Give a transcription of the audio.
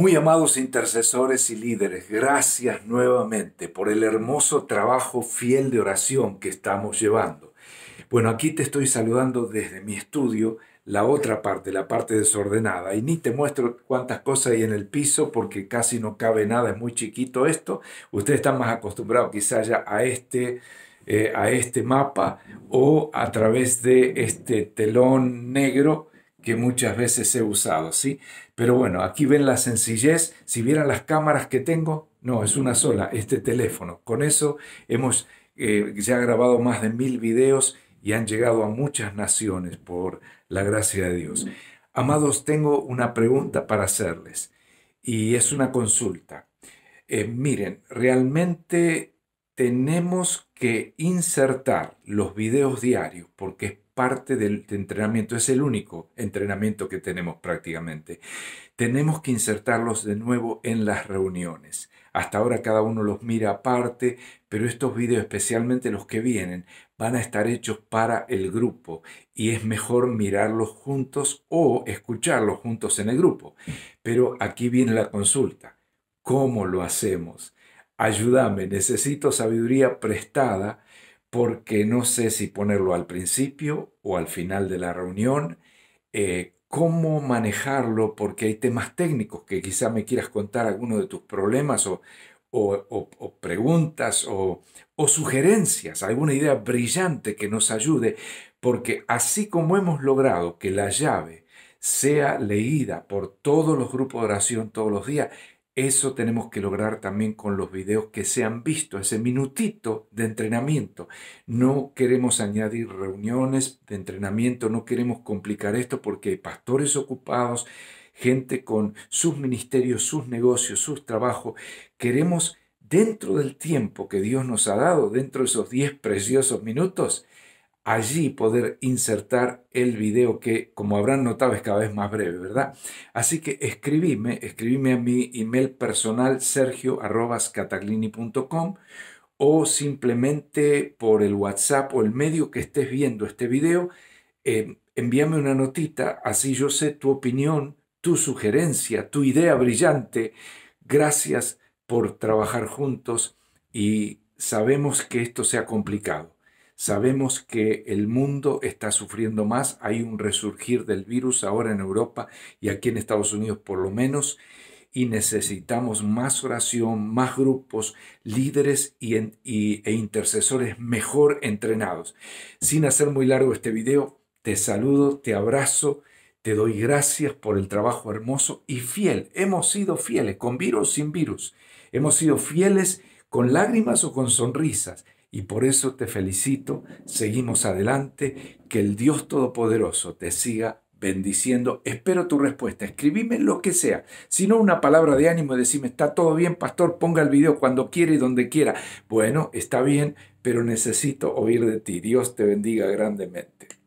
Muy amados intercesores y líderes, gracias nuevamente por el hermoso trabajo fiel de oración que estamos llevando. Bueno, aquí te estoy saludando desde mi estudio, la otra parte, la parte desordenada. Y ni te muestro cuántas cosas hay en el piso porque casi no cabe nada, es muy chiquito esto. Ustedes están más acostumbrados quizá ya a este, eh, a este mapa o a través de este telón negro que muchas veces he usado, ¿sí? Pero bueno, aquí ven la sencillez, si vieran las cámaras que tengo, no, es una sola, este teléfono. Con eso hemos eh, ya grabado más de mil videos y han llegado a muchas naciones por la gracia de Dios. Amados, tengo una pregunta para hacerles y es una consulta. Eh, miren, realmente tenemos que insertar los videos diarios porque es parte del entrenamiento, es el único entrenamiento que tenemos prácticamente. Tenemos que insertarlos de nuevo en las reuniones. Hasta ahora cada uno los mira aparte, pero estos videos, especialmente los que vienen, van a estar hechos para el grupo y es mejor mirarlos juntos o escucharlos juntos en el grupo. Pero aquí viene la consulta. ¿Cómo lo hacemos? Ayúdame, necesito sabiduría prestada porque no sé si ponerlo al principio o al final de la reunión, eh, cómo manejarlo, porque hay temas técnicos que quizá me quieras contar alguno de tus problemas o, o preguntas o, sugerencias, alguna idea brillante que nos ayude, porque así como hemos logrado que la llave sea leída por todos los grupos de oración todos los días, eso tenemos que lograr también con los videos que se han visto, ese minutito de entrenamiento. No queremos añadir reuniones de entrenamiento, no queremos complicar esto porque pastores ocupados, gente con sus ministerios, sus negocios, sus trabajos, queremos dentro del tiempo que Dios nos ha dado, dentro de esos 10 preciosos minutos, allí poder insertar el video que, como habrán notado, es cada vez más breve, ¿verdad? Así que escribime, escribime a mi email personal sergio.cataglini.com o simplemente por el WhatsApp o el medio que estés viendo este video, eh, envíame una notita, así yo sé tu opinión, tu sugerencia, tu idea brillante. Gracias por trabajar juntos y sabemos que esto sea complicado Sabemos que el mundo está sufriendo más, hay un resurgir del virus ahora en Europa y aquí en Estados Unidos por lo menos, y necesitamos más oración, más grupos, líderes e intercesores mejor entrenados. Sin hacer muy largo este video, te saludo, te abrazo. Te doy gracias por el trabajo hermoso y fiel. Hemos sido fieles, con virus, sin virus. Hemos sido fieles con lágrimas o con sonrisas y por eso te felicito. Seguimos adelante. Que el Dios Todopoderoso te siga bendiciendo. Espero tu respuesta. Escribime lo que sea. Si no, una palabra de ánimo decime, está todo bien, pastor, ponga el video cuando quiera y donde quiera. Bueno, está bien, pero necesito oír de ti. Dios te bendiga grandemente.